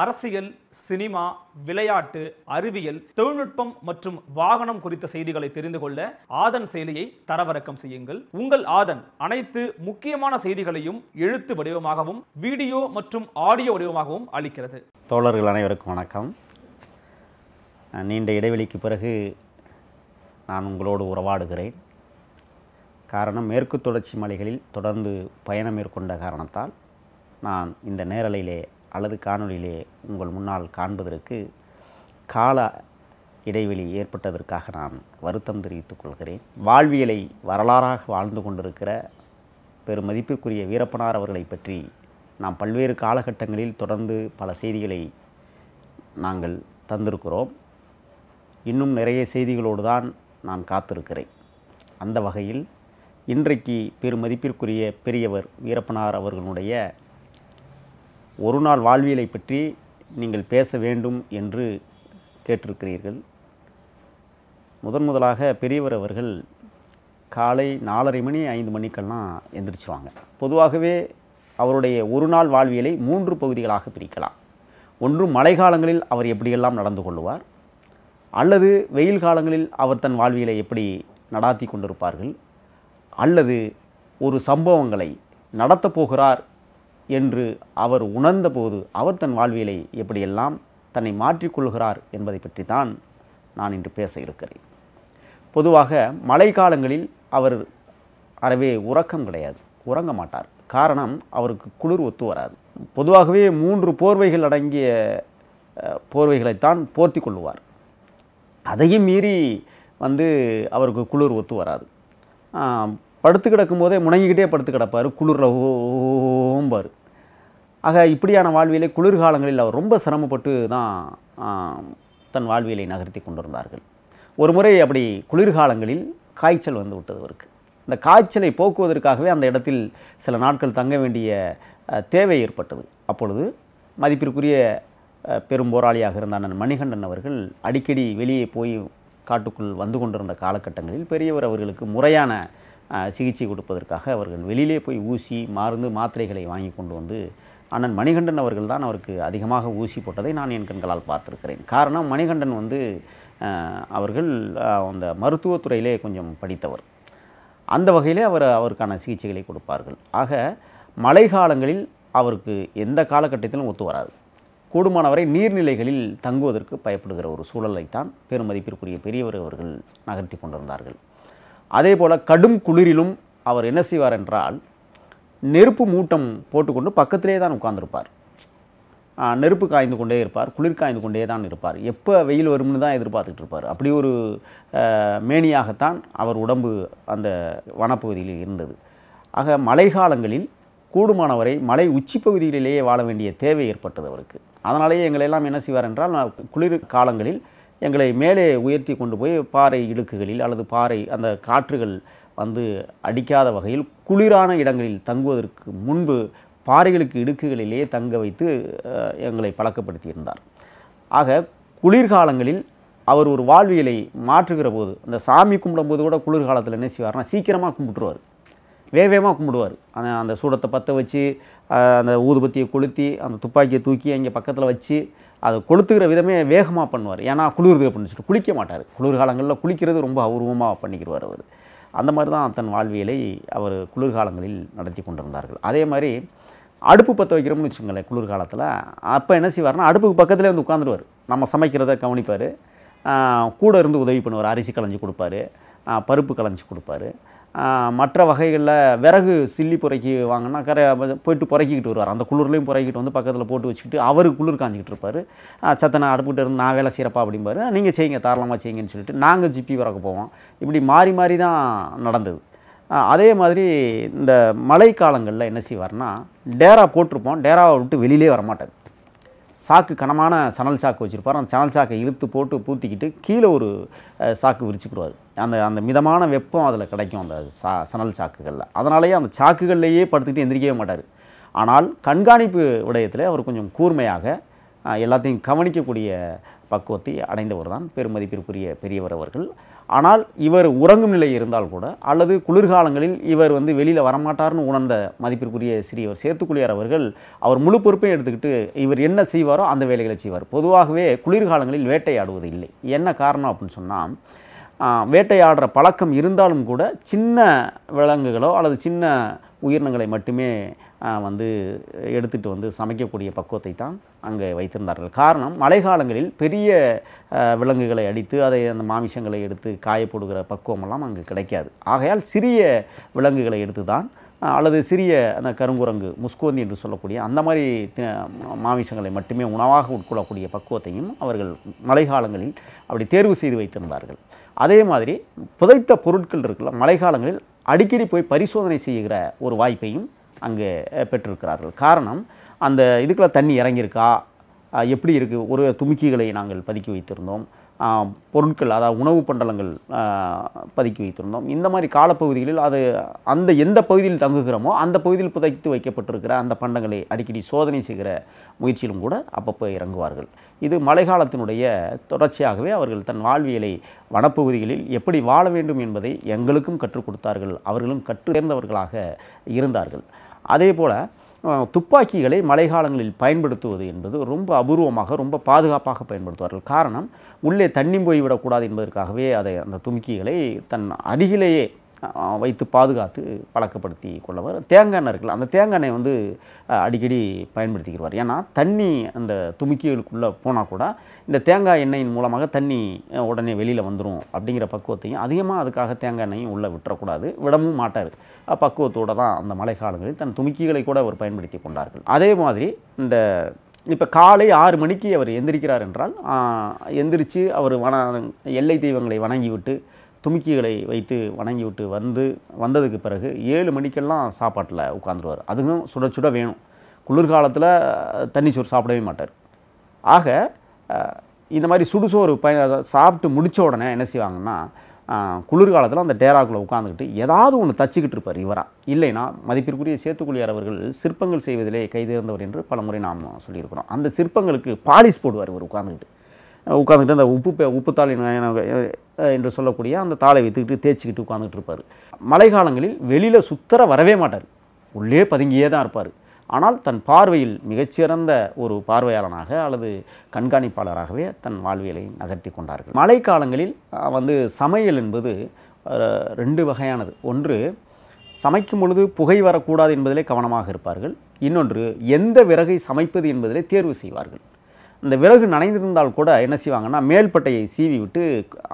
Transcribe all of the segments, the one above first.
அரசியல் சினிமா விளையாட்டு அறிவியல் தொழில்நுட்பம் மற்றும் வாகனம் குறித்த செய்திகளை தெரிந்து கொள்ள ஆதன் செயலியை தரவிறக்கம் செய்யுங்கள் உங்கள் ஆதன் அனைத்து முக்கியமான செய்திகளையும் எழுத்து வடிவமாகவும் வீடியோ மற்றும் ஆடியோ வடிவமாகவும் அளிக்கிறது தோழர்கள் அனைவருக்கும் வணக்கம் நீண்ட இடைவெளிக்கு பிறகு நான் உங்களோடு உறவாடுகிறேன் காரணம் மேற்கு தொடர்ச்சி மலைகளில் தொடர்ந்து பயணம் மேற்கொண்ட காரணத்தால் நான் இந்த நேரலையிலே அல்லது காணொலியிலே உங்கள் முன்னால் காண்பதற்கு கால இடைவெளி ஏற்பட்டதற்காக நான் வருத்தம் தெரிவித்துக் கொள்கிறேன் வாழ்வியலை வரலாறாக வாழ்ந்து கொண்டிருக்கிற பெரும் மதிப்பிற்குரிய வீரப்பனார் அவர்களை பற்றி நாம் பல்வேறு காலகட்டங்களில் தொடர்ந்து பல செய்திகளை நாங்கள் தந்திருக்கிறோம் இன்னும் நிறைய செய்திகளோடு தான் நான் காத்திருக்கிறேன் அந்த வகையில் இன்றைக்கு பெருமதிப்பிற்குரிய பெரியவர் வீரப்பனார் அவர்களுடைய ஒரு நாள் வாழ்வியலை பற்றி நீங்கள் பேச வேண்டும் என்று கேட்டிருக்கிறீர்கள் முதன் முதலாக பெரியவர் அவர்கள் காலை நாலரை மணி ஐந்து மணிக்கெல்லாம் எந்திரிச்சுவாங்க பொதுவாகவே அவருடைய ஒரு நாள் வாழ்வியலை மூன்று பகுதிகளாக பிரிக்கலாம் ஒன்று மழை காலங்களில் அவர் எப்படியெல்லாம் நடந்து கொள்வார் அல்லது வெயில் காலங்களில் அவர் தன் வாழ்வியலை எப்படி நடாத்தி கொண்டிருப்பார்கள் அல்லது ஒரு சம்பவங்களை நடத்தப்போகிறார் என்று அவர் உணர்ந்தபோது அவர் தன் வாழ்வியலை எப்படியெல்லாம் தன்னை மாற்றிக்கொள்கிறார் என்பதை பற்றி தான் நான் இன்று பேச இருக்கிறேன் பொதுவாக மழை காலங்களில் அவர் அறவே உறக்கம் கிடையாது உறங்க மாட்டார் காரணம் அவருக்கு குளிர் ஒத்து வராது பொதுவாகவே மூன்று போர்வைகள் அடங்கிய போர்வைகளைத்தான் போர்த்தி கொள்ளுவார் அதையும் மீறி வந்து அவருக்கு குளிர் ஒத்து வராது படுத்து கிடக்கும்போதே முணங்கிக்கிட்டே படுத்து கிடப்பார் குளிர் போகும்பார் ஆக இப்படியான வாழ்வியலை குளிர்காலங்களில் அவர் ரொம்ப சிரமப்பட்டு தான் தன் வாழ்வியலை நகர்த்தி கொண்டிருந்தார்கள் ஒரு முறை அப்படி குளிர்காலங்களில் காய்ச்சல் வந்து விட்டது அவருக்கு இந்த காய்ச்சலை போக்குவதற்காகவே அந்த இடத்தில் சில நாட்கள் தங்க வேண்டிய தேவை ஏற்பட்டது அப்பொழுது மதிப்பிற்குரிய பெரும் போராளியாக இருந்த அண்ணன் மணிகண்டன் அவர்கள் அடிக்கடி வெளியே போய் காட்டுக்குள் வந்து கொண்டிருந்த காலகட்டங்களில் பெரியவர் அவர்களுக்கு முறையான சிகிச்சை கொடுப்பதற்காக அவர்கள் வெளியிலே போய் ஊசி மருந்து மாத்திரைகளை வாங்கி கொண்டு வந்து அண்ணன் மணிகண்டன் அவர்கள் தான் அவருக்கு அதிகமாக ஊசி போட்டதை நான் என் கண்களால் பார்த்துருக்கிறேன் காரணம் மணிகண்டன் வந்து அவர்கள் அந்த மருத்துவத்துறையிலே கொஞ்சம் படித்தவர் அந்த வகையிலே அவர் அவருக்கான சிகிச்சைகளை கொடுப்பார்கள் ஆக மழை காலங்களில் அவருக்கு எந்த காலகட்டத்திலும் ஒத்து வராது கூடுமானவரை நீர்நிலைகளில் தங்குவதற்கு பயப்படுகிற ஒரு சூழலைத்தான் பெருமதிப்பிற்குரிய பெரியவர் அவர்கள் நகர்த்தி கொண்டிருந்தார்கள் அதே போல் கடும் குளிரிலும் அவர் என்ன செய்வார் என்றால் நெருப்பு மூட்டம் போட்டுக்கொண்டு பக்கத்திலே தான் உட்கார்ந்துருப்பார் நெருப்பு காய்ந்து கொண்டே இருப்பார் குளிர் காய்ந்து கொண்டே தான் இருப்பார் எப்போ வெயில் வரும்னு தான் எதிர்பார்த்துட்டு இருப்பார் அப்படி ஒரு மேனியாகத்தான் அவர் உடம்பு அந்த வனப்பகுதியில் இருந்தது ஆக மழைக்காலங்களில் கூடுமானவரை மலை உச்சி பகுதிகளிலேயே வாழ வேண்டிய தேவை ஏற்பட்டது அவருக்கு அதனாலேயே எங்களையெல்லாம் என்ன செய்வார் என்றால் குளிர் காலங்களில் எங்களை மேலே உயர்த்தி கொண்டு போய் பாறை இடுக்குகளில் அல்லது பாறை அந்த காற்றுகள் வந்து அடிக்காத வகையில் குளிரான இடங்களில் தங்குவதற்கு முன்பு பாறைகளுக்கு இடுக்குகளிலேயே தங்க வைத்து எங்களை பழக்கப்படுத்தியிருந்தார் ஆக குளிர்காலங்களில் அவர் ஒரு வாழ்வியலை மாற்றுகிற போது அந்த சாமி கும்பிடும்போது கூட குளிர்காலத்தில் என்ன செய்வார்னா சீக்கிரமாக கும்பிட்டுருவார் வேவேமாக கும்பிடுவார் அந்த அந்த சூடத்தை பற்ற வச்சு அந்த ஊதுபத்தியை கொளுத்தி அந்த துப்பாக்கியை தூக்கி அங்கே பக்கத்தில் வச்சு அதை கொளுத்துக்கிற விதமே வேகமாக பண்ணுவார் ஏன்னா குளிர்து அப்படின்னு சொல்லிட்டு குளிக்க மாட்டார் குளிர்காலங்களில் குளிக்கிறது ரொம்ப அபூர்வமாக பண்ணிக்கிறார் அவர் அந்த மாதிரி தான் தன் வாழ்வியலை அவர் குளிர்காலங்களில் நடத்தி கொண்டிருந்தார்கள் அதே மாதிரி அடுப்பு பற்ற வைக்கிறோம்னு வச்சுக்கோங்களேன் குளிர்காலத்தில் அப்போ என்ன செய்வார்னா அடுப்புக்கு பக்கத்தில் வந்து உட்காந்துருவார் நம்ம சமைக்கிறத கவனிப்பார் கூட இருந்து உதவி பண்ணுவார் அரிசி களைஞ்சி கொடுப்பாரு பருப்பு களைஞ்சி கொடுப்பாரு மற்ற வகைகளில் விறகு சில்லி புரைக்கி வாங்கினா கரை போயிட்டு புறக்கிக்கிட்டு வருவார் அந்த குளிர்லேயும் புறக்கிட்டு வந்து பக்கத்தில் போட்டு வச்சுக்கிட்டு அவர் குளிர் காஞ்சிக்கிட்டு இருப்பார் சத்தனை அடுப்புகிட்ட இருந்து நான் வேலை சிறப்பாக அப்படிம்பார் நீங்கள் செய்யுங்க தாராளமாக செய்யுங்கன்னு சொல்லிட்டு நாங்கள் ஜிப்பி விறக்க போவோம் இப்படி மாறி மாறி தான் நடந்தது அதே மாதிரி இந்த மழை காலங்களில் என்ன செய்வார்னா டேரா போட்டிருப்போம் டேராவை விட்டு வெளியிலே வரமாட்டார் சாக்கு கனமான சணல் சாக்கு வச்சுருப்பார் அந்த சணல் சாக்கை இழுத்து போட்டு பூத்திக்கிட்டு கீழே ஒரு சாக்கு விரிச்சுக்கிடுவார் அந்த அந்த மிதமான வெப்பம் அதில் கிடைக்கும் அந்த சா சணல் சாக்குகளில் அதனாலேயே அந்த சாக்குகள்லேயே படுத்துக்கிட்டு எந்திரிக்கவே மாட்டார் ஆனால் கண்காணிப்பு விடயத்தில் அவர் கொஞ்சம் கூர்மையாக எல்லாத்தையும் கவனிக்கக்கூடிய பக்குவத்தை அடைந்தவர் தான் பெருமதிப்பிற்குரிய பெரியவர் அவர்கள் ஆனால் இவர் உறங்கும் நிலை இருந்தால் கூட அல்லது குளிர்காலங்களில் இவர் வந்து வெளியில் வரமாட்டார்னு உணர்ந்த மதிப்பிற்குரிய சிறியவர் சேர்த்துக்குள்ளியார் அவர்கள் அவர் முழு பொறுப்பையும் எடுத்துக்கிட்டு இவர் என்ன செய்வாரோ அந்த வேலைகளை செய்வார் பொதுவாகவே குளிர்காலங்களில் வேட்டையாடுவது இல்லை என்ன காரணம் அப்படின்னு சொன்னால் வேட்டையாடுற பழக்கம் இருந்தாலும் கூட சின்ன விலங்குகளோ அல்லது சின்ன உயிரினங்களை மட்டுமே வந்து எடுத்துகிட்டு வந்து சமைக்கக்கூடிய பக்குவத்தை தான் அங்கே வைத்திருந்தார்கள் காரணம் மழைக்காலங்களில் பெரிய விலங்குகளை அடித்து அதை அந்த மாமிசங்களை எடுத்து காயப்படுகிற பக்குவமெல்லாம் அங்கே கிடைக்காது ஆகையால் சிறிய விலங்குகளை எடுத்து தான் அல்லது சிறிய அந்த கருங்குரங்கு முஸ்கோந்தி என்று சொல்லக்கூடிய அந்த மாதிரி மாமிசங்களை மட்டுமே உணவாக உட்கொள்ளக்கூடிய பக்குவத்தையும் அவர்கள் மழைக்காலங்களில் அப்படி தேர்வு செய்து வைத்திருந்தார்கள் அதே மாதிரி புதைத்த பொருட்கள் இருக்குல்ல மழைக்காலங்களில் அடிக்கடி போய் பரிசோதனை செய்கிற ஒரு வாய்ப்பையும் அங்கே பெற்றிருக்கிறார்கள் காரணம் அந்த இதுக்குள்ள தண்ணி இறங்கியிருக்கா எப்படி இருக்குது ஒரு துமுக்கிகளை நாங்கள் பதுக்கி வைத்திருந்தோம் பொருட்கள் அதாவது உணவு பண்டலங்கள் பதுக்கி வைத்திருந்தோம் இந்த மாதிரி காலப்பகுதிகளில் அது அந்த எந்த பகுதியில் தங்குகிறோமோ அந்த பகுதியில் புதைத்து வைக்கப்பட்டிருக்கிற அந்த பண்டங்களை அடிக்கடி சோதனை செய்கிற முயற்சியிலும் கூட அப்பப்போ இறங்குவார்கள் இது மழைக்காலத்தினுடைய தொடர்ச்சியாகவே அவர்கள் தன் வாழ்வியலை வனப்பகுதிகளில் எப்படி வாழ வேண்டும் என்பதை எங்களுக்கும் கற்றுக் கொடுத்தார்கள் அவர்களும் கற்றுந்தவர்களாக இருந்தார்கள் அதே போல் துப்பாக்கிகளை மழைக்காலங்களில் பயன்படுத்துவது என்பது ரொம்ப அபூர்வமாக ரொம்ப பாதுகாப்பாக பயன்படுத்துவார்கள் காரணம் உள்ளே தண்ணி போய்விடக்கூடாது என்பதற்காகவே அதை அந்த துமுக்கிகளை தன் அருகிலேயே வைத்து பாதுகாத்து பழக்கப்படுத்தி கொள்ளவர் தேங்காய் எண்ணெய் இருக்குல்ல அந்த தேங்காய் எண்ணெய் வந்து அடிக்கடி பயன்படுத்திக்கிடுவார் ஏன்னா தண்ணி அந்த துமிக்கிகளுக்குள்ளே போனால் கூட இந்த தேங்காய் எண்ணெயின் மூலமாக தண்ணி உடனே வெளியில் வந்துடும் அப்படிங்கிற பக்குவத்தையும் அதிகமாக அதுக்காக தேங்காய் எண்ணெயும் உள்ளே விட்டுறக்கூடாது விடவும் மாட்டார் பக்குவத்தோடு தான் அந்த மழை காலங்களில் தன் துமிக்கிகளை கூட அவர் பயன்படுத்தி கொண்டார்கள் அதே மாதிரி இந்த இப்போ காலை ஆறு மணிக்கு அவர் எந்திரிக்கிறார் என்றால் எந்திரிச்சு அவர் வன எல்லை தெய்வங்களை வணங்கிவிட்டு துமிக்கிகளை வைத்து வணங்கி விட்டு வந்து வந்ததுக்கு பிறகு ஏழு மணிக்கெல்லாம் சாப்பாட்டில் உட்காந்துருவார் அதுவும் சுட சுட வேணும் குளிர்காலத்தில் தண்ணி சோறு சாப்பிடவே மாட்டார் ஆக இந்த மாதிரி சுடுசோறு பய சாப்பிட்டு முடித்த உடனே என்ன செய்வாங்கன்னா குளிர்காலத்தில் அந்த டேராக்குள்ளே உட்காந்துக்கிட்டு ஏதாவது ஒன்று தச்சுக்கிட்டு இருப்பார் இவராக இல்லைன்னா மதிப்பிற்குரிய சேத்துக்குழியார் அவர்கள் சிற்பங்கள் செய்வதிலே கைதேர்ந்தவர் என்று பல முறை நாம் சொல்லியிருக்கிறோம் அந்த சிற்பங்களுக்கு பாலிஸ் போடுவார் இவர் உட்காந்துக்கிட்டு உட்காந்துக்கிட்டு அந்த உப்பு உப்பு தாளி என்று சொல்லக்கூடிய அந்த தாளை வைத்துக்கிட்டு தேய்ச்சிக்கிட்டு உட்காந்துக்கிட்டு இருப்பார் மழை காலங்களில் வெளியில் சுத்தர வரவே மாட்டார் உள்ளே பதுங்கியே தான் இருப்பார் ஆனால் தன் பார்வையில் மிகச்சிறந்த ஒரு பார்வையாளனாக அல்லது கண்காணிப்பாளராகவே தன் வாழ்வியலை நகர்த்தி கொண்டார்கள் மழை காலங்களில் வந்து சமையல் என்பது ரெண்டு வகையானது ஒன்று சமைக்கும் பொழுது புகை வரக்கூடாது என்பதிலே கவனமாக இருப்பார்கள் இன்னொன்று எந்த விறகை சமைப்பது என்பதிலே தேர்வு செய்வார்கள் இந்த விறகு நனைந்திருந்தால் கூட என்ன செய்வாங்கன்னா மேல்பட்டையை சீவி விட்டு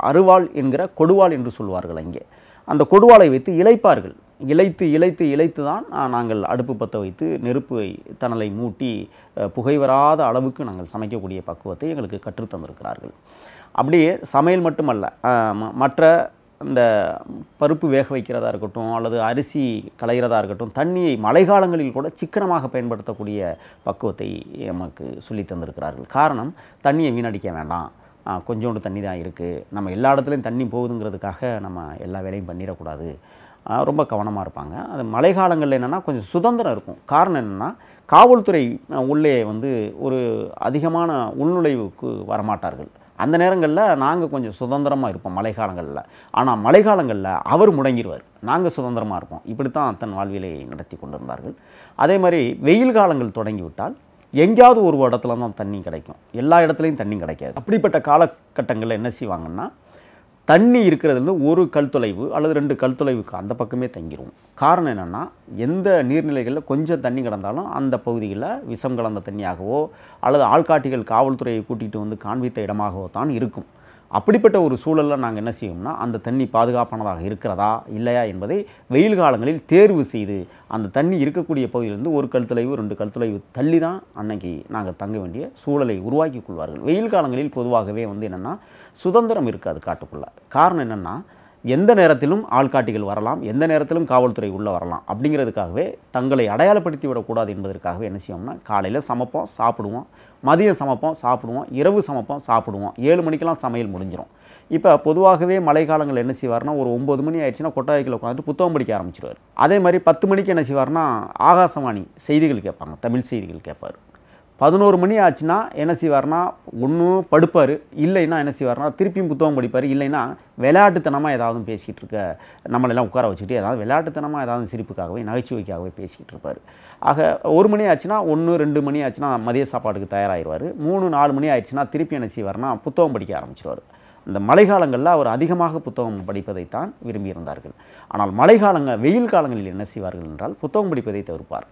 அருவாள் என்கிற கொடுவாள் என்று சொல்வார்கள் அங்கே அந்த கொடுவாளை வைத்து இழைப்பார்கள் இழைத்து இழைத்து இழைத்து தான் நாங்கள் அடுப்பு பற்ற வைத்து நெருப்பை தணலை மூட்டி புகை வராத அளவுக்கு நாங்கள் சமைக்கக்கூடிய பக்குவத்தை எங்களுக்கு கற்றுத்தந்திருக்கிறார்கள் அப்படியே சமையல் மட்டுமல்ல மற்ற அந்த பருப்பு வேக வைக்கிறதா இருக்கட்டும் அல்லது அரிசி களைகிறதா இருக்கட்டும் தண்ணியை மழைக்காலங்களில் கூட சிக்கனமாக பயன்படுத்தக்கூடிய பக்குவத்தை நமக்கு சொல்லி தந்திருக்கிறார்கள் காரணம் தண்ணியை வீணடிக்க வேண்டாம் கொஞ்சோண்டு தண்ணி தான் இருக்குது நம்ம எல்லா இடத்துலையும் தண்ணி போகுதுங்கிறதுக்காக நம்ம எல்லா வேலையும் பண்ணிடக்கூடாது ரொம்ப கவனமாக இருப்பாங்க அது மழை காலங்களில் என்னென்னா கொஞ்சம் சுதந்திரம் இருக்கும் காரணம் என்னென்னா காவல்துறை உள்ளே வந்து ஒரு அதிகமான உள்நுழைவுக்கு வரமாட்டார்கள் அந்த நேரங்களில் நாங்கள் கொஞ்சம் சுதந்திரமாக இருப்போம் மழைக்காலங்களில் ஆனால் மழைக்காலங்களில் அவர் முடங்கிடுவார் நாங்கள் சுதந்திரமாக இருப்போம் இப்படித்தான் அத்தன் வாழ்விலை நடத்தி கொண்டிருந்தார்கள் அதே மாதிரி வெயில் காலங்கள் தொடங்கிவிட்டால் எங்கேயாவது ஒரு இடத்துல தான் தண்ணி கிடைக்கும் எல்லா இடத்துலையும் தண்ணி கிடைக்காது அப்படிப்பட்ட காலகட்டங்களில் என்ன செய்வாங்கன்னா தண்ணி இருக்கிறதுலேருந்து ஒரு கல் தொலைவு அல்லது ரெண்டு கல் தொலைவுக்கு அந்த பக்கமே தங்கிடும் காரணம் என்னென்னா எந்த நீர்நிலைகளில் கொஞ்சம் தண்ணி கிடந்தாலும் அந்த பகுதியில் விஷம் கலந்த தண்ணியாகவோ அல்லது ஆள்காட்டிகள் காவல்துறையை கூட்டிகிட்டு வந்து காண்பித்த இடமாகவோ தான் இருக்கும் அப்படிப்பட்ட ஒரு சூழலில் நாங்கள் என்ன செய்யணும்னா அந்த தண்ணி பாதுகாப்பானதாக இருக்கிறதா இல்லையா என்பதை வெயில் காலங்களில் தேர்வு செய்து அந்த தண்ணி இருக்கக்கூடிய பகுதியிலிருந்து ஒரு கழுத்துலைவு ரெண்டு கழுத்துலைவு தள்ளி தான் அன்னைக்கு நாங்கள் தங்க வேண்டிய சூழலை உருவாக்கி கொள்வார்கள் வெயில் காலங்களில் பொதுவாகவே வந்து என்னென்னா சுதந்திரம் இருக்காது காட்டுக்குள்ளே காரணம் என்னென்னா எந்த நேரத்திலும் ஆள்காட்டிகள் வரலாம் எந்த நேரத்திலும் காவல்துறை உள்ளே வரலாம் அப்படிங்கிறதுக்காகவே தங்களை அடையாளப்படுத்தி விடக்கூடாது என்பதற்காகவே என்ன செய்வோம்னா காலையில் சமைப்போம் சாப்பிடுவோம் மதியம் சமைப்போம் சாப்பிடுவோம் இரவு சமைப்போம் சாப்பிடுவோம் ஏழு மணிக்கெல்லாம் சமையல் முடிஞ்சிடும் இப்போ பொதுவாகவே மழைக்காலங்கள் என்ன செய்வார்னா ஒரு ஒம்பது மணி ஆயிடுச்சுன்னா கொட்டாய்க்கில் உட்காந்துட்டு புத்தகம் படிக்க ஆரம்பிச்சிருவார் அதே மாதிரி பத்து மணிக்கு என்ன செய்வார்னா ஆகாசவாணி செய்திகள் கேட்பாங்க தமிழ் செய்திகள் கேட்பார் பதினோரு மணி ஆச்சுன்னா என்ன செய்வார்னா ஒன்றும் படுப்பார் இல்லைன்னா என்ன செய்வார்னா திருப்பியும் புத்தகம் படிப்பார் இல்லைன்னா விளையாட்டுத்தனமாக ஏதாவது பேசிக்கிட்டு இருக்க நம்மளெல்லாம் உட்கார வச்சுட்டு ஏதாவது விளையாட்டுத்தனமாக ஏதாவது சிரிப்புக்காகவே நகைச்சுவைக்காகவே பேசிக்கிட்டு இருப்பார் ஆக ஒரு மணி ஆச்சுன்னா ஒன்று ரெண்டு மணி ஆச்சுன்னா மதிய சாப்பாட்டுக்கு தயாராகிடுவார் மூணு நாலு மணி ஆயிடுச்சுன்னா திருப்பி என்ன செய்வார்னா புத்தகம் படிக்க ஆரம்பிச்சிருவார் இந்த மழைக்காலங்களில் அவர் அதிகமாக புத்தகம் படிப்பதைத்தான் விரும்பியிருந்தார்கள் ஆனால் மழைக்காலங்கள் வெயில் காலங்களில் என்ன செய்வார்கள் என்றால் புத்தகம் படிப்பதை தவிர்ப்பார்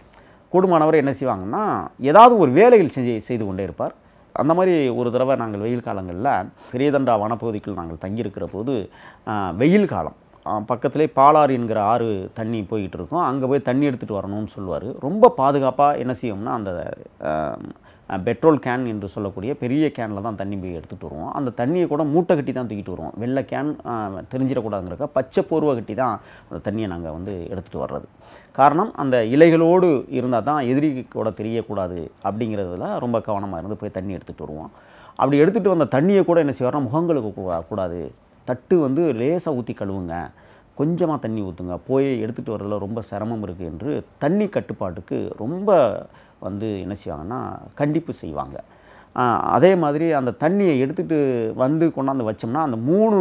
கூடுமானவர் என்ன செய்வாங்கன்னா ஏதாவது ஒரு வேலைகள் செஞ்சு செய்து கொண்டே இருப்பார் அந்த மாதிரி ஒரு தடவை நாங்கள் வெயில் காலங்களில் பெரியதண்டா வனப்பகுதிக்குள் நாங்கள் தங்கியிருக்கிற போது வெயில் காலம் பக்கத்துலேயே பாலாறு என்கிற ஆறு தண்ணி போய்கிட்டு இருக்கும் அங்கே போய் தண்ணி எடுத்துகிட்டு வரணும்னு சொல்லுவார் ரொம்ப பாதுகாப்பாக என்ன செய்யும்னா அந்த பெட்ரோல் கேன் என்று சொல்லக்கூடிய பெரிய கேனில் தான் தண்ணி போய் எடுத்துகிட்டு வருவோம் அந்த தண்ணியை கூட மூட்டை கட்டி தான் தூக்கிட்டு வருவோம் வெள்ளை கேன் தெரிஞ்சிடக்கூடாதுங்கிறக்க பச்சை போர்வை கட்டி தான் அந்த தண்ணியை நாங்கள் வந்து எடுத்துகிட்டு வர்றது காரணம் அந்த இலைகளோடு இருந்தால் தான் எதிரி கூட தெரியக்கூடாது அப்படிங்கிறதுல ரொம்ப கவனமாக இருந்து போய் தண்ணி எடுத்துகிட்டு வருவோம் அப்படி எடுத்துகிட்டு வந்த தண்ணியை கூட என்ன செய்வார் முகங்களுக்கு கூடாது தட்டு வந்து லேசாக ஊற்றி கழுவுங்க கொஞ்சமாக தண்ணி ஊற்றுங்க போய் எடுத்துகிட்டு வரதில் ரொம்ப சிரமம் இருக்குது என்று தண்ணி கட்டுப்பாட்டுக்கு ரொம்ப வந்து என்ன செய்வாங்கன்னா கண்டிப்பு செய்வாங்க அதே மாதிரி அந்த தண்ணியை எடுத்துகிட்டு வந்து கொண்டாந்து வச்சோம்னா அந்த மூணு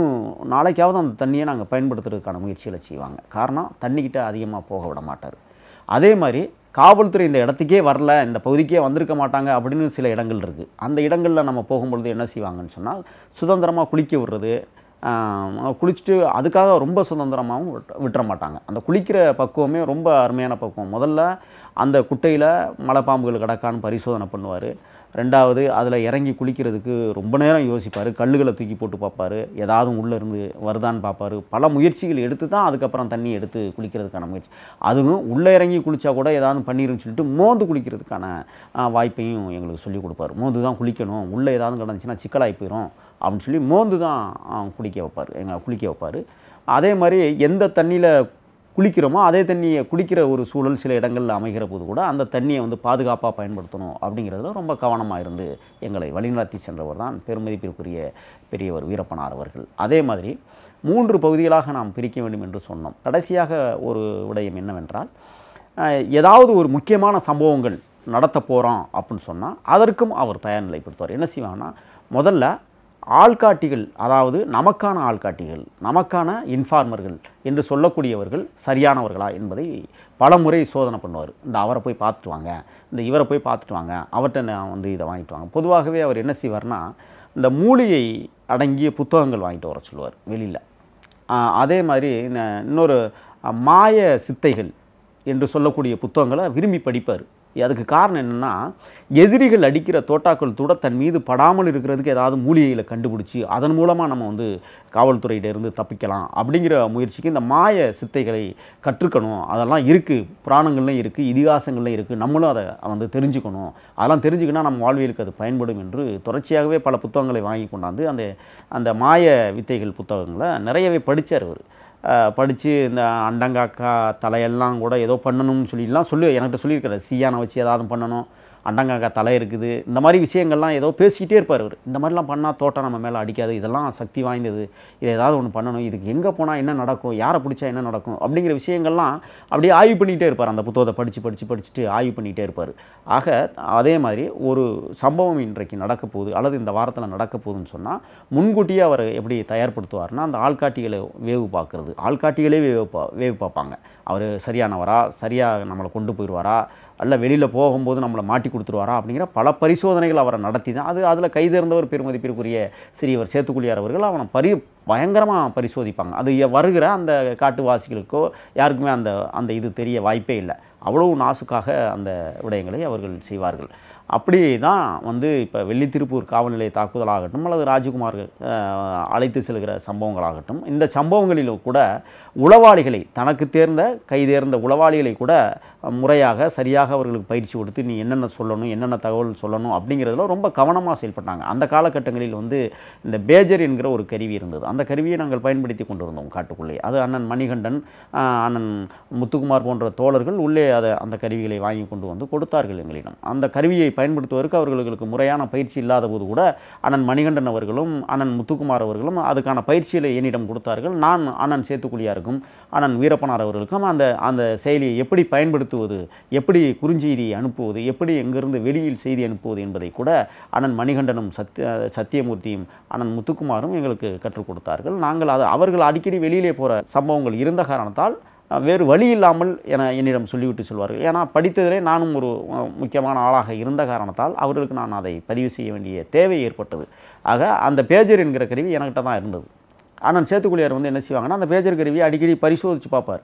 நாளைக்காவது அந்த தண்ணியை நாங்கள் பயன்படுத்துறதுக்கான முயற்சிகளை செய்வாங்க காரணம் தண்ணிக்கிட்ட அதிகமாக போக விட மாட்டார் அதே மாதிரி காவல்துறை இந்த இடத்துக்கே வரல இந்த பகுதிக்கே வந்திருக்க மாட்டாங்க அப்படின்னு சில இடங்கள் இருக்குது அந்த இடங்களில் நம்ம போகும்பொழுது என்ன செய்வாங்கன்னு சொன்னால் சுதந்திரமாக குளிக்க விடுறது குளிச்சுட்டு அதுக்காக ரொம்ப சுதந்திரமாகவும் விட்டுற மாட்டாங்க அந்த குளிக்கிற பக்குவமே ரொம்ப அருமையான பக்குவம் முதல்ல அந்த குட்டையில் மலை பாம்புகள் கிடக்கான்னு பரிசோதனை பண்ணுவார் ரெண்டாவது அதில் இறங்கி குளிக்கிறதுக்கு ரொம்ப நேரம் யோசிப்பார் கல்லுகளை தூக்கி போட்டு பார்ப்பார் ஏதாவது இருந்து வருதான்னு பார்ப்பார் பல முயற்சிகள் எடுத்து தான் அதுக்கப்புறம் தண்ணி எடுத்து குளிக்கிறதுக்கான முயற்சி அதுவும் உள்ளே இறங்கி குளித்தா கூட ஏதாவது பண்ணிருன்னு சொல்லிட்டு மோந்து குளிக்கிறதுக்கான வாய்ப்பையும் எங்களுக்கு சொல்லிக் கொடுப்பார் மோந்து தான் குளிக்கணும் உள்ளே ஏதாவது கிடந்துச்சுன்னா சிக்கலாகி போயிடும் அப்படின்னு சொல்லி மோந்து தான் குளிக்க வைப்பார் எங்களை குளிக்க வைப்பார் அதே மாதிரி எந்த தண்ணியில் குளிக்கிறோமோ அதே தண்ணியை குளிக்கிற ஒரு சூழல் சில இடங்களில் அமைகிற போது கூட அந்த தண்ணியை வந்து பாதுகாப்பாக பயன்படுத்தணும் அப்படிங்கிறதுல ரொம்ப கவனமாக இருந்து எங்களை வழிநடத்தி சென்றவர் தான் பெருமதிப்பிற்குரிய பெரியவர் வீரப்பனார் அவர்கள் அதே மாதிரி மூன்று பகுதிகளாக நாம் பிரிக்க வேண்டும் என்று சொன்னோம் கடைசியாக ஒரு விடயம் என்னவென்றால் ஏதாவது ஒரு முக்கியமான சம்பவங்கள் நடத்த போகிறோம் அப்படின்னு சொன்னால் அதற்கும் அவர் தயார் நிலைப்படுத்துவார் என்ன செய்வாங்கன்னா முதல்ல ஆள்காட்டிகள் அதாவது நமக்கான ஆள்காட்டிகள் நமக்கான இன்ஃபார்மர்கள் என்று சொல்லக்கூடியவர்கள் சரியானவர்களா என்பதை பல முறை சோதனை பண்ணுவார் இந்த அவரை போய் பார்த்துட்டு வாங்க இந்த இவரை போய் பார்த்துட்டு வாங்க அவர்கிட்ட நான் வந்து இதை வாங்கிட்டு வாங்க பொதுவாகவே அவர் என்ன செய்வார்னா இந்த மூலிகை அடங்கிய புத்தகங்கள் வாங்கிட்டு வர சொல்லுவார் வெளியில் அதே மாதிரி இன்னொரு மாய சித்தைகள் என்று சொல்லக்கூடிய புத்தகங்களை விரும்பி படிப்பார் அதுக்கு காரணம் என்னென்னா எதிரிகள் அடிக்கிற தோட்டாக்கள் தூட தன் மீது படாமல் இருக்கிறதுக்கு ஏதாவது மூலிகையில் கண்டுபிடிச்சி அதன் மூலமாக நம்ம வந்து காவல்துறையிடேருந்து தப்பிக்கலாம் அப்படிங்கிற முயற்சிக்கு இந்த மாய சித்தைகளை கற்றுக்கணும் அதெல்லாம் இருக்குது புராணங்கள்லையும் இருக்குது இதிகாசங்கள்லையும் இருக்குது நம்மளும் அதை வந்து தெரிஞ்சுக்கணும் அதெல்லாம் தெரிஞ்சுக்கினா நம்ம வாழ்வியலுக்கு அது பயன்படும் என்று தொடர்ச்சியாகவே பல புத்தகங்களை வாங்கி கொண்டாந்து அந்த அந்த மாய வித்தைகள் புத்தகங்களை நிறையவே படித்தார் அவர் படித்து இந்த அண்டங்காக்கா தலையெல்லாம் கூட ஏதோ பண்ணணும்னு சொல்லிலாம் சொல்லி என்கிட்ட சொல்லியிருக்கிறார் சீயானை வச்சு ஏதாவது பண்ணணும் அண்டங்காக்கா தலை இருக்குது இந்த மாதிரி விஷயங்கள்லாம் ஏதோ பேசிக்கிட்டே இருப்பார் அவர் இந்த மாதிரிலாம் பண்ணால் தோட்டம் நம்ம மேலே அடிக்காது இதெல்லாம் சக்தி வாய்ந்தது இதை ஏதாவது ஒன்று பண்ணணும் இதுக்கு எங்கே போனால் என்ன நடக்கும் யாரை பிடிச்சா என்ன நடக்கும் அப்படிங்கிற விஷயங்கள்லாம் அப்படியே ஆய்வு பண்ணிகிட்டே இருப்பார் அந்த புத்தகத்தை படித்து படித்து படிச்சுட்டு ஆய்வு பண்ணிகிட்டே இருப்பார் ஆக அதே மாதிரி ஒரு சம்பவம் இன்றைக்கு நடக்க போகுது அல்லது இந்த வாரத்தில் நடக்க போகுதுன்னு சொன்னால் முன்கூட்டியே அவர் எப்படி தயார்படுத்துவார்னா அந்த ஆள்காட்டிகளை வேவு பார்க்குறது ஆள்காட்டிகளே வேவு பா வேவு பார்ப்பாங்க அவர் சரியானவரா சரியாக நம்மளை கொண்டு போயிடுவாரா அல்ல வெளியில் போகும்போது நம்மளை மாட்டி கொடுத்துருவாரா அப்படிங்கிற பல பரிசோதனைகள் அவரை நடத்தி தான் அது அதில் கைதேர்ந்தவர் பெருமதிப்பிற்குரிய சிறியவர் சேத்துக்குழியார் அவர்கள் அவனை பரி பயங்கரமாக பரிசோதிப்பாங்க அது வருகிற அந்த காட்டுவாசிகளுக்கோ யாருக்குமே அந்த அந்த இது தெரிய வாய்ப்பே இல்லை அவ்வளவு நாசுக்காக அந்த விடயங்களை அவர்கள் செய்வார்கள் அப்படி தான் வந்து இப்போ வெள்ளித்திருப்பூர் காவல் நிலைய தாக்குதலாகட்டும் அல்லது ராஜகுமார் அழைத்து செல்கிற சம்பவங்களாகட்டும் இந்த சம்பவங்களிலும் கூட உளவாளிகளை தனக்கு தேர்ந்த கைதேர்ந்த உளவாளிகளை கூட முறையாக சரியாக அவர்களுக்கு பயிற்சி கொடுத்து நீ என்னென்ன சொல்லணும் என்னென்ன தகவல் சொல்லணும் அப்படிங்கிறதுல ரொம்ப கவனமாக செயல்பட்டாங்க அந்த காலகட்டங்களில் வந்து இந்த பேஜர் என்கிற ஒரு கருவி இருந்தது அந்த கருவியை நாங்கள் பயன்படுத்தி கொண்டு இருந்தோம் காட்டுக்குள்ளே அது அண்ணன் மணிகண்டன் அண்ணன் முத்துக்குமார் போன்ற தோழர்கள் உள்ளே அதை அந்த கருவிகளை வாங்கி கொண்டு வந்து கொடுத்தார்கள் எங்களிடம் அந்த கருவியை பயன்படுத்துவதற்கு அவர்களுக்கு முறையான பயிற்சி இல்லாத போது கூட அண்ணன் மணிகண்டன் அவர்களும் அண்ணன் முத்துக்குமார் அவர்களும் அதுக்கான பயிற்சியில் என்னிடம் கொடுத்தார்கள் நான் அண்ணன் சேத்துக்குழியாருக்கும் அண்ணன் வீரப்பனார் அவர்களுக்கும் அந்த அந்த செயலியை எப்படி பயன்படுத்த செலுத்துவது எப்படி குறுஞ்செய்தி அனுப்புவது எப்படி எங்கிருந்து வெளியில் செய்தி அனுப்புவது என்பதை கூட அண்ணன் மணிகண்டனும் சத்ய சத்தியமூர்த்தியும் அண்ணன் முத்துக்குமாரும் எங்களுக்கு கற்றுக் கொடுத்தார்கள் நாங்கள் அது அவர்கள் அடிக்கடி வெளியிலே போகிற சம்பவங்கள் இருந்த காரணத்தால் வேறு வழி இல்லாமல் என என்னிடம் சொல்லிவிட்டு சொல்வார்கள் ஏன்னா படித்ததிலே நானும் ஒரு முக்கியமான ஆளாக இருந்த காரணத்தால் அவர்களுக்கு நான் அதை பதிவு செய்ய வேண்டிய தேவை ஏற்பட்டது ஆக அந்த பேஜர் என்கிற கருவி எனக்கிட்ட தான் இருந்தது ஆனால் சேத்துக்குழியார் வந்து என்ன செய்வாங்கன்னா அந்த பேஜர் கருவியை அடிக்கடி பரிசோதித்து பார்ப்பார்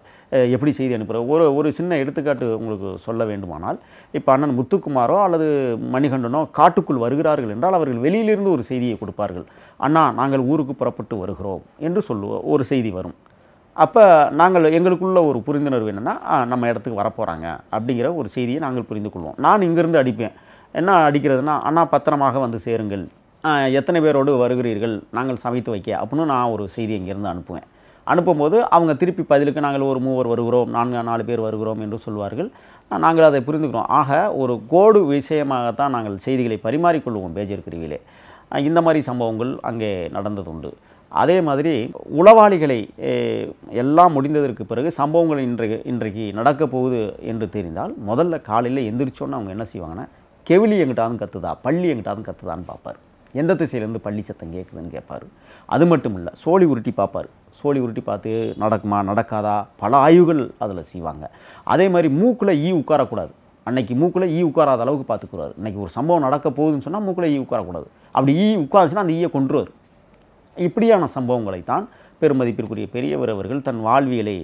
எப்படி செய்தி அனுப்புகிற ஒரு ஒரு சின்ன எடுத்துக்காட்டு உங்களுக்கு சொல்ல வேண்டுமானால் இப்போ அண்ணன் முத்துக்குமாரோ அல்லது மணிகண்டனோ காட்டுக்குள் வருகிறார்கள் என்றால் அவர்கள் வெளியிலிருந்து ஒரு செய்தியை கொடுப்பார்கள் அண்ணா நாங்கள் ஊருக்கு புறப்பட்டு வருகிறோம் என்று சொல்லுவோம் ஒரு செய்தி வரும் அப்போ நாங்கள் எங்களுக்குள்ள ஒரு புரிந்துணர்வு என்னென்னா நம்ம இடத்துக்கு வரப்போகிறாங்க அப்படிங்கிற ஒரு செய்தியை நாங்கள் புரிந்து கொள்வோம் நான் இங்கேருந்து அடிப்பேன் என்ன அடிக்கிறதுனா அண்ணா பத்திரமாக வந்து சேருங்கள் எத்தனை பேரோடு வருகிறீர்கள் நாங்கள் சமைத்து வைக்க அப்படின்னு நான் ஒரு செய்தி இங்கேருந்து அனுப்புவேன் அனுப்பும்போது அவங்க திருப்பி பதிலுக்கு நாங்கள் ஒரு மூவர் வருகிறோம் நான்கு நாலு பேர் வருகிறோம் என்று சொல்வார்கள் நாங்கள் அதை புரிந்துக்கிறோம் ஆக ஒரு கோடு விஷயமாகத்தான் நாங்கள் செய்திகளை பரிமாறிக்கொள்வோம் பேஜர் பிரிவிலே இந்த மாதிரி சம்பவங்கள் அங்கே நடந்தது உண்டு அதே மாதிரி உளவாளிகளை எல்லாம் முடிந்ததற்கு பிறகு சம்பவங்கள் இன்றைக்கு இன்றைக்கு நடக்கப் போகுது என்று தெரிந்தால் முதல்ல காலையில் எந்திரிச்சோன்னு அவங்க என்ன செய்வாங்கன்னா கெவிலி எங்கிட்டாலும் கற்றுதா பள்ளி எங்கிட்டாலும் கற்றுதான்னு பார்ப்பார் எந்த திசையிலேருந்து பள்ளி சத்தம் கேட்குதுன்னு கேட்பார் அது மட்டும் இல்லை சோழி உருட்டி பார்ப்பார் சோழி உருட்டி பார்த்து நடக்குமா நடக்காதா பல ஆய்வுகள் அதில் செய்வாங்க அதே மாதிரி மூக்கில் ஈ உட்காரக்கூடாது அன்னைக்கு மூக்கில் ஈ உட்காராத அளவுக்கு பார்த்துக்குறாரு இன்றைக்கி ஒரு சம்பவம் நடக்க போகுதுன்னு சொன்னால் மூக்கில் ஈ உட்காரக்கூடாது அப்படி ஈ உட்காருச்சுன்னா அந்த ஈயை கொன்றுவார் இப்படியான சம்பவங்களை தான் பெருமதிப்பிற்குரிய பெரியவர் அவர்கள் தன் வாழ்வியலை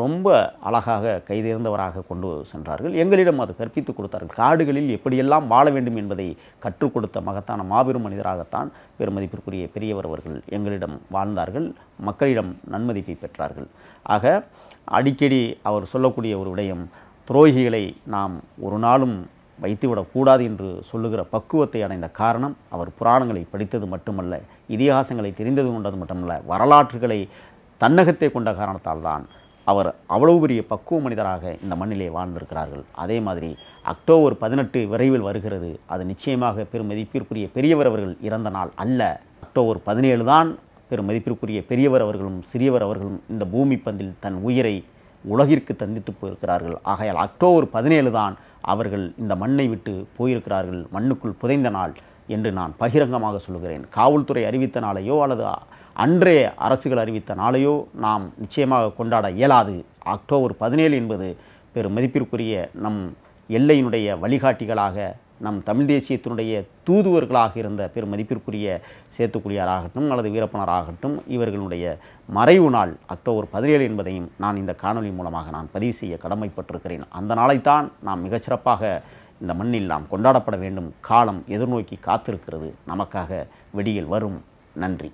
ரொம்ப அழகாக கைதேர்ந்தவராக கொண்டு சென்றார்கள் எங்களிடம் அது கற்பித்துக் கொடுத்தார்கள் காடுகளில் எப்படியெல்லாம் வாழ வேண்டும் என்பதை கற்றுக் கொடுத்த மகத்தான மாபெரும் மனிதராகத்தான் பெருமதிப்பிற்குரிய பெரியவர் அவர்கள் எங்களிடம் வாழ்ந்தார்கள் மக்களிடம் நன்மதிப்பை பெற்றார்கள் ஆக அடிக்கடி அவர் சொல்லக்கூடிய ஒரு விடயம் துரோகிகளை நாம் ஒரு நாளும் வைத்துவிடக்கூடாது என்று சொல்லுகிற பக்குவத்தை அடைந்த காரணம் அவர் புராணங்களை படித்தது மட்டுமல்ல இதிகாசங்களை தெரிந்தது கொண்டது மட்டுமல்ல வரலாற்றுகளை தன்னகத்தை கொண்ட காரணத்தால் தான் அவர் அவ்வளவு பெரிய பக்குவ மனிதராக இந்த மண்ணிலே வாழ்ந்திருக்கிறார்கள் அதே மாதிரி அக்டோபர் பதினெட்டு விரைவில் வருகிறது அது நிச்சயமாக பெருமதிப்பிற்குரிய பெரியவர் அவர்கள் இறந்த நாள் அல்ல அக்டோபர் பதினேழு தான் பெருமதிப்பிற்குரிய பெரியவர் அவர்களும் சிறியவர் அவர்களும் இந்த பூமி பந்தில் தன் உயிரை உலகிற்கு தந்தித்து போயிருக்கிறார்கள் ஆகையால் அக்டோபர் பதினேழு தான் அவர்கள் இந்த மண்ணை விட்டு போயிருக்கிறார்கள் மண்ணுக்குள் புதைந்த நாள் என்று நான் பகிரங்கமாக சொல்லுகிறேன் காவல்துறை அறிவித்த நாளையோ அல்லது அன்றே அரசுகள் அறிவித்த நாளையோ நாம் நிச்சயமாக கொண்டாட இயலாது அக்டோபர் பதினேழு என்பது பெரும் மதிப்பிற்குரிய நம் எல்லையினுடைய வழிகாட்டிகளாக நம் தமிழ் தேசியத்தினுடைய தூதுவர்களாக இருந்த பெருமதிப்பிற்குரிய மதிப்பிற்குரிய ஆகட்டும் அல்லது வீரப்பனராகட்டும் ஆகட்டும் இவர்களுடைய மறைவு நாள் அக்டோபர் பதினேழு என்பதையும் நான் இந்த காணொலி மூலமாக நான் பதிவு செய்ய கடமைப்பட்டிருக்கிறேன் அந்த நாளைத்தான் நாம் மிகச்சிறப்பாக இந்த மண்ணில் நாம் கொண்டாடப்பட வேண்டும் காலம் எதிர்நோக்கி காத்திருக்கிறது நமக்காக வெடியில் வரும் நன்றி